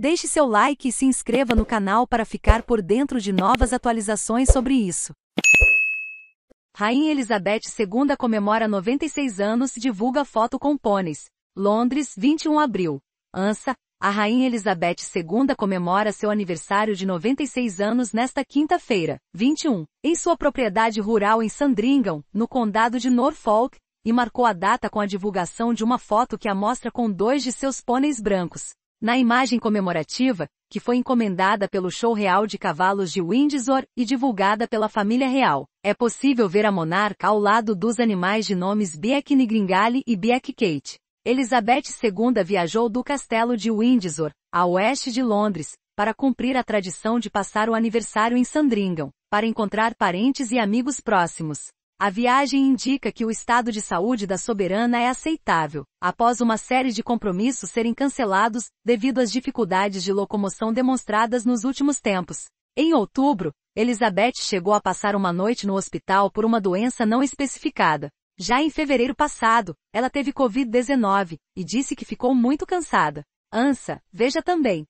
Deixe seu like e se inscreva no canal para ficar por dentro de novas atualizações sobre isso. Rainha Elizabeth II comemora 96 anos e divulga foto com pôneis. Londres, 21 abril. Ansa, a Rainha Elizabeth II comemora seu aniversário de 96 anos nesta quinta-feira, 21, em sua propriedade rural em Sandringham, no condado de Norfolk, e marcou a data com a divulgação de uma foto que a mostra com dois de seus pôneis brancos. Na imagem comemorativa, que foi encomendada pelo Show Real de Cavalos de Windsor e divulgada pela família real, é possível ver a monarca ao lado dos animais de nomes Beck Nigringali e Beck Kate. Elizabeth II viajou do castelo de Windsor, a oeste de Londres, para cumprir a tradição de passar o aniversário em Sandringham, para encontrar parentes e amigos próximos. A viagem indica que o estado de saúde da soberana é aceitável, após uma série de compromissos serem cancelados devido às dificuldades de locomoção demonstradas nos últimos tempos. Em outubro, Elizabeth chegou a passar uma noite no hospital por uma doença não especificada. Já em fevereiro passado, ela teve Covid-19 e disse que ficou muito cansada. Ansa, veja também.